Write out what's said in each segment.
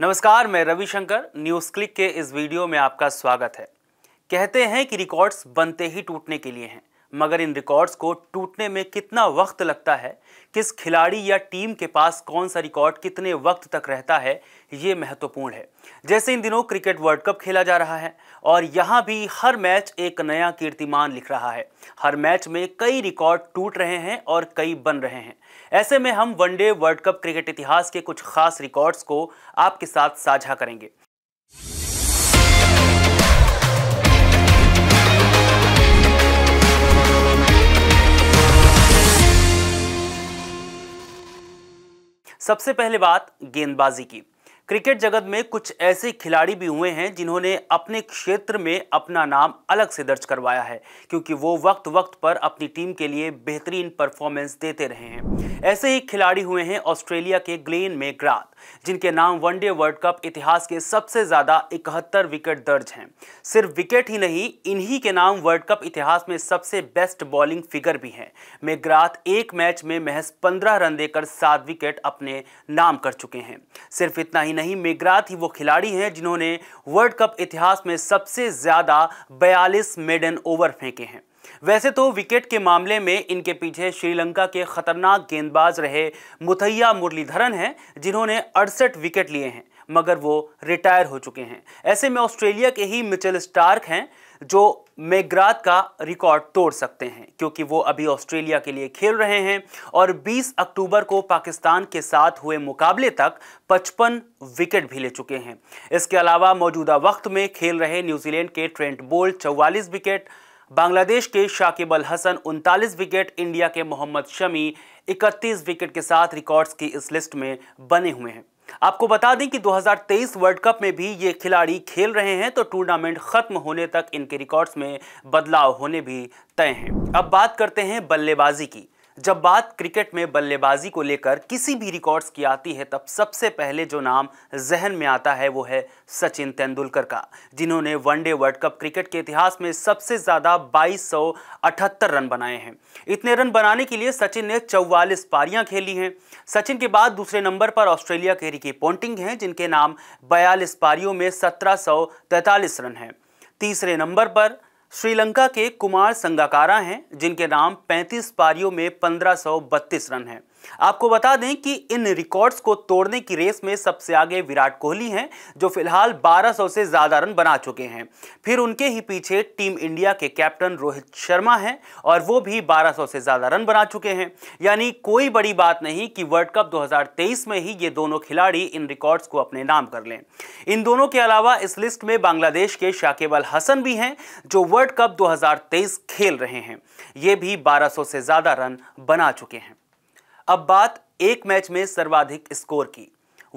नमस्कार मैं Ravishankar news click के इस वीडियो में आपका स्वागत है कहते हैं कि रिकॉर्ड्स बनते ही टूटने के लिए हैं मगर इन रिकॉर्ड्स को टूटने में कितना वक्त लगता है किस खिलाड़ी या टीम के पास कौन सा रिकॉर्ड कितने वक्त तक रहता है ये महत्वपूर्ण है जैसे इन दिनों क्रिकेट वर्ल्ड कप खेला जा रहा है और यहाँ भी हर मैच एक नया कीर्तिमान लिख रहा है हर मैच में कई रिकॉर्ड टूट रहे हैं और कई बन रहे हैं ऐसे में हम वनडे वर्ल्ड कप क्रिकेट इतिहास के कुछ खास रिकॉर्ड्स को आपके साथ साझा करेंगे सबसे पहले बात गेंदबाजी की क्रिकेट जगत में कुछ ऐसे खिलाड़ी भी हुए हैं जिन्होंने अपने क्षेत्र में अपना नाम अलग से दर्ज करवाया है क्योंकि वो वक्त वक्त पर अपनी टीम के लिए बेहतरीन परफॉर्मेंस देते रहे हैं ऐसे ही खिलाड़ी हुए हैं ऑस्ट्रेलिया के ग्लेन मेग्राथ जिनके नाम वनडे वर्ल्ड कप इतिहास के सबसे ज़्यादा इकहत्तर विकेट दर्ज हैं सिर्फ विकेट ही नहीं इन्हीं के नाम वर्ल्ड कप इतिहास में सबसे बेस्ट बॉलिंग फिगर भी हैं मेगराथ एक मैच में महज पंद्रह रन देकर सात विकेट अपने नाम कर चुके हैं सिर्फ इतना ही नहीं मेगराथ ही वो खिलाड़ी हैं जिन्होंने वर्ल्ड कप इतिहास में सबसे ज़्यादा बयालीस मेडन ओवर फेंके हैं वैसे तो विकेट के मामले में इनके पीछे श्रीलंका के खतरनाक गेंदबाज रहे मुथैया मुरलीधरन हैं जिन्होंने अड़सठ विकेट लिए हैं मगर वो रिटायर हो चुके हैं ऐसे में ऑस्ट्रेलिया के ही मिचेल स्टार्क हैं जो मेग्राथ का रिकॉर्ड तोड़ सकते हैं क्योंकि वो अभी ऑस्ट्रेलिया के लिए खेल रहे हैं और 20 अक्टूबर को पाकिस्तान के साथ हुए मुकाबले तक 55 विकेट भी ले चुके हैं इसके अलावा मौजूदा वक्त में खेल रहे न्यूजीलैंड के ट्रेंट बोल्ट 44 विकेट बांग्लादेश के शाकिब अल हसन उनतालीस विकेट इंडिया के मोहम्मद शमी 31 विकेट के साथ रिकॉर्ड्स की इस लिस्ट में बने हुए हैं आपको बता दें कि 2023 वर्ल्ड कप में भी ये खिलाड़ी खेल रहे हैं तो टूर्नामेंट खत्म होने तक इनके रिकॉर्ड्स में बदलाव होने भी तय हैं अब बात करते हैं बल्लेबाजी की जब बात क्रिकेट में बल्लेबाजी को लेकर किसी भी रिकॉर्ड्स की आती है तब सबसे पहले जो नाम जहन में आता है वो है सचिन तेंदुलकर का जिन्होंने वनडे वर्ल्ड कप क्रिकेट के इतिहास में सबसे ज़्यादा बाईस रन बनाए हैं इतने रन बनाने के लिए सचिन ने चौवालीस पारियां खेली हैं सचिन के बाद दूसरे नंबर पर ऑस्ट्रेलिया के रिकी पोंटिंग हैं जिनके नाम बयालीस पारियों में सत्रह रन हैं तीसरे नंबर पर श्रीलंका के कुमार संगाकारा हैं जिनके नाम 35 पारियों में 1532 रन हैं आपको बता दें कि इन रिकॉर्ड्स को तोड़ने की रेस में सबसे आगे विराट कोहली हैं जो फिलहाल 1200 से ज़्यादा रन बना चुके हैं फिर उनके ही पीछे टीम इंडिया के कैप्टन रोहित शर्मा हैं और वो भी 1200 से ज़्यादा रन बना चुके हैं यानी कोई बड़ी बात नहीं कि वर्ल्ड कप 2023 में ही ये दोनों खिलाड़ी इन रिकॉर्ड्स को अपने नाम कर लें इन दोनों के अलावा इस लिस्ट में बांग्लादेश के शाकिब अल हसन भी हैं जो वर्ल्ड कप दो खेल रहे हैं ये भी बारह से ज़्यादा रन बना चुके हैं अब बात एक मैच में सर्वाधिक स्कोर की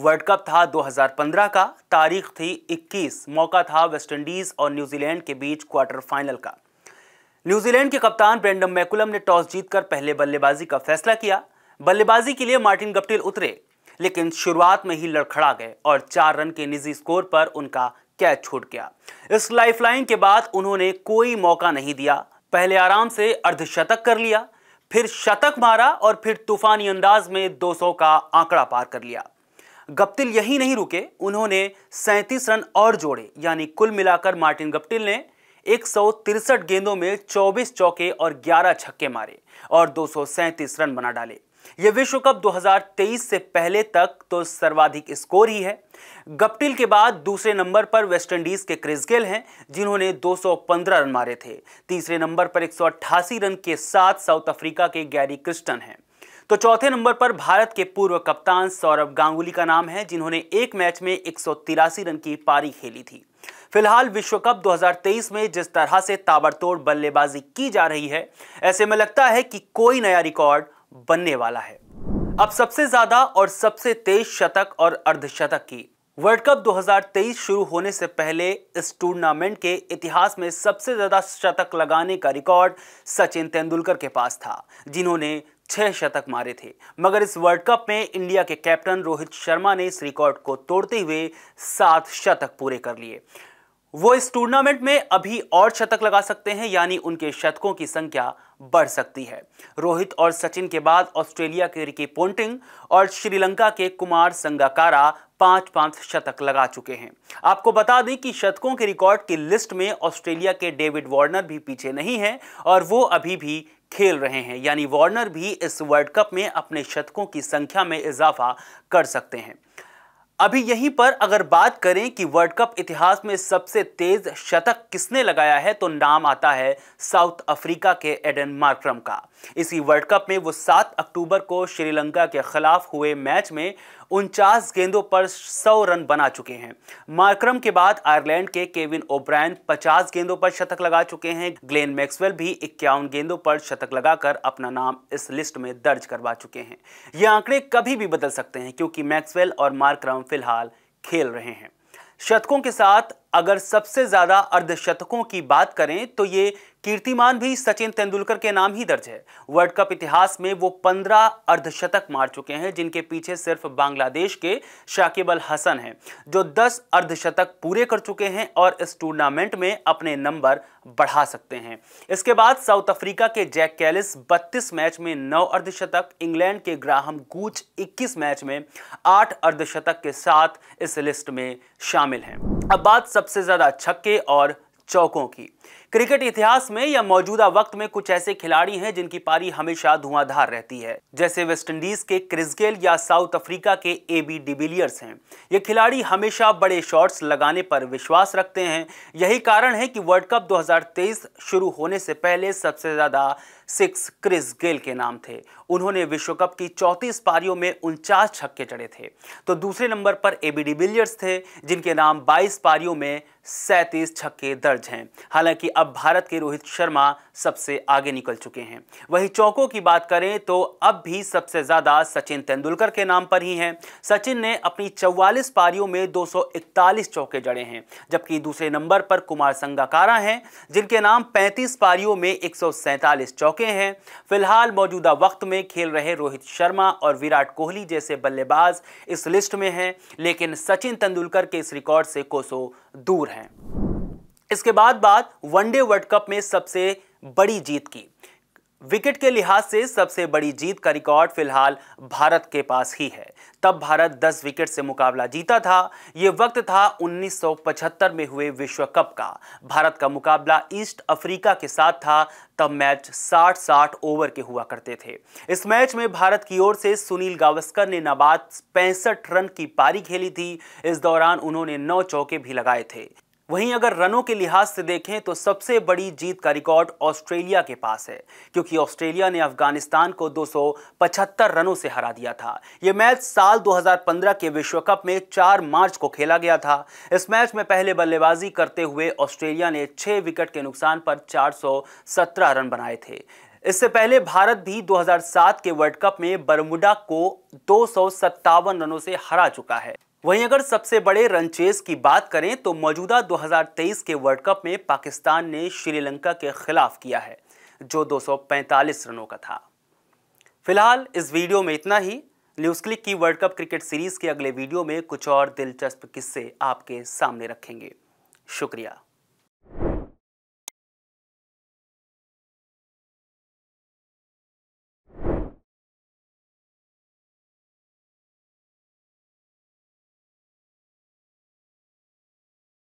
वर्ल्ड कप था 2015 का तारीख थी 21 मौका था वेस्टइंडीज और न्यूजीलैंड के बीच क्वार्टर फाइनल का न्यूजीलैंड के कप्तान ब्रेंडम मैकुलम ने टॉस जीतकर पहले बल्लेबाजी का फैसला किया बल्लेबाजी के लिए मार्टिन गप्टिल उतरे लेकिन शुरुआत में ही लड़खड़ा गए और चार रन के निजी स्कोर पर उनका कैच छूट गया इस लाइफलाइन के बाद उन्होंने कोई मौका नहीं दिया पहले आराम से अर्धशतक कर लिया फिर शतक मारा और फिर तूफानी अंदाज में 200 का आंकड़ा पार कर लिया गप्तिल यही नहीं रुके उन्होंने 37 रन और जोड़े यानी कुल मिलाकर मार्टिन गप्टिल ने एक गेंदों में 24 चौके और 11 छक्के मारे और 237 रन बना डाले यह विश्व कप 2023 से पहले तक तो सर्वाधिक स्कोर ही है गप्टिल के बाद दूसरे नंबर पर वेस्टइंडीज के क्रिस गेल हैं जिन्होंने 215 रन मारे थे तीसरे नंबर पर एक रन के साथ साउथ अफ्रीका के गैरी क्रिस्टन हैं तो चौथे नंबर पर भारत के पूर्व कप्तान सौरभ गांगुली का नाम है जिन्होंने एक मैच में एक रन की पारी खेली थी फिलहाल विश्व कप 2023 में जिस तरह से ताबड़तोड़ बल्लेबाजी की जा रही है ऐसे में लगता है कि कोई नया रिकॉर्ड बनने वाला है अब सबसे ज्यादा और सबसे तेज शतक और अर्धशतक की वर्ल्ड कप 2023 शुरू होने से पहले इस टूर्नामेंट के इतिहास में सबसे ज्यादा शतक लगाने का रिकॉर्ड सचिन तेंदुलकर के पास था जिन्होंने छह शतक मारे थे मगर इस वर्ल्ड कप में इंडिया के कैप्टन रोहित शर्मा ने इस रिकॉर्ड को तोड़ते हुए सात शतक पूरे कर लिए वो इस टूर्नामेंट में अभी और शतक लगा सकते हैं यानी उनके शतकों की संख्या बढ़ सकती है रोहित और सचिन के बाद ऑस्ट्रेलिया के रिकी पोंटिंग और श्रीलंका के कुमार संगाकारा पांच पांच शतक लगा चुके हैं आपको बता दें कि शतकों के रिकॉर्ड की लिस्ट में ऑस्ट्रेलिया के डेविड वार्नर भी पीछे नहीं है और वो अभी भी खेल रहे हैं यानी वार्नर भी इस वर्ल्ड कप में अपने शतकों की संख्या में इजाफा कर सकते हैं अभी यहीं पर अगर बात करें कि वर्ल्ड कप इतिहास में सबसे तेज शतक किसने लगाया है तो नाम आता है साउथ अफ्रीका के एडन मार्क्रम का इसी वर्ल्ड कप में वो 7 अक्टूबर को श्रीलंका के खिलाफ हुए मैच में उनचास गेंदों पर 100 रन बना चुके हैं मार्क्रम के बाद आयरलैंड के केविन ओब्रायन 50 गेंदों पर शतक लगा चुके हैं ग्लेन मैक्सवेल भी इक्यावन गेंदों पर शतक लगाकर अपना नाम इस लिस्ट में दर्ज करवा चुके हैं ये आंकड़े कभी भी बदल सकते हैं क्योंकि मैक्सवेल और मार्क्रम फिलहाल खेल रहे हैं शतकों के साथ अगर सबसे ज़्यादा अर्धशतकों की बात करें तो ये कीर्तिमान भी सचिन तेंदुलकर के नाम ही दर्ज है वर्ल्ड कप इतिहास में वो पंद्रह अर्धशतक मार चुके हैं जिनके पीछे सिर्फ बांग्लादेश के शाकिब अल हसन हैं जो दस अर्धशतक पूरे कर चुके हैं और इस टूर्नामेंट में अपने नंबर बढ़ा सकते हैं इसके बाद साउथ अफ्रीका के जैक कैलिस 32 मैच में नौ अर्धशतक इंग्लैंड के ग्राहम गूच 21 मैच में आठ अर्धशतक के साथ इस लिस्ट में शामिल हैं अब बात सबसे ज़्यादा छक्के और चौकों की क्रिकेट इतिहास में या मौजूदा वक्त में कुछ ऐसे खिलाड़ी हैं जिनकी पारी हमेशा धुआंधार रहती है जैसे वेस्टइंडीज के क्रिसगेल या साउथ अफ्रीका के ए बी डिविलियर्स हैं ये खिलाड़ी हमेशा बड़े शॉट्स लगाने पर विश्वास रखते हैं यही कारण है कि वर्ल्ड कप 2023 शुरू होने से पहले सबसे ज़्यादा सिक्स क्रिस गेल के नाम थे उन्होंने विश्व कप की चौंतीस पारियों में उनचास छक्के चढ़े थे तो दूसरे नंबर पर ए बी डिविलियर्स थे जिनके नाम 22 पारियों में सैंतीस छक्के दर्ज हैं हालांकि कि अब भारत के रोहित शर्मा सबसे आगे निकल चुके हैं वहीं चौकों की बात करें तो अब भी सबसे ज़्यादा सचिन तेंदुलकर के नाम पर ही हैं सचिन ने अपनी 44 पारियों में 241 चौके जड़े हैं जबकि दूसरे नंबर पर कुमार संगाकारा हैं जिनके नाम 35 पारियों में एक चौके हैं फिलहाल मौजूदा वक्त में खेल रहे रोहित शर्मा और विराट कोहली जैसे बल्लेबाज इस लिस्ट में हैं लेकिन सचिन तेंदुलकर के इस रिकॉर्ड से कोसों दूर हैं इसके बाद बात वनडे वर्ल्ड कप में सबसे बड़ी जीत की विकेट के लिहाज से सबसे बड़ी जीत का रिकॉर्ड फिलहाल भारत के पास ही है तब भारत 10 विकेट से मुकाबला जीता था ये वक्त था 1975 में हुए विश्व कप का भारत का मुकाबला ईस्ट अफ्रीका के साथ था तब मैच 60-60 ओवर के हुआ करते थे इस मैच में भारत की ओर से सुनील गावस्कर ने नाबाद पैंसठ रन की पारी खेली थी इस दौरान उन्होंने नौ चौके भी लगाए थे वहीं अगर रनों के लिहाज से देखें तो सबसे बड़ी जीत का रिकॉर्ड ऑस्ट्रेलिया के पास है क्योंकि ऑस्ट्रेलिया ने अफगानिस्तान को 275 रनों से हरा दिया था यह मैच साल 2015 के विश्व कप में 4 मार्च को खेला गया था इस मैच में पहले बल्लेबाजी करते हुए ऑस्ट्रेलिया ने 6 विकेट के नुकसान पर 417 रन बनाए थे इससे पहले भारत भी 2007 के वर्ल्ड कप में बरमुडा को दो रनों से हरा चुका है वहीं अगर सबसे बड़े रन चेस की बात करें तो मौजूदा 2023 के वर्ल्ड कप में पाकिस्तान ने श्रीलंका के खिलाफ किया है जो 245 रनों का था फिलहाल इस वीडियो में इतना ही न्यूज क्लिक की वर्ल्ड कप क्रिकेट सीरीज के अगले वीडियो में कुछ और दिलचस्प किस्से आपके सामने रखेंगे शुक्रिया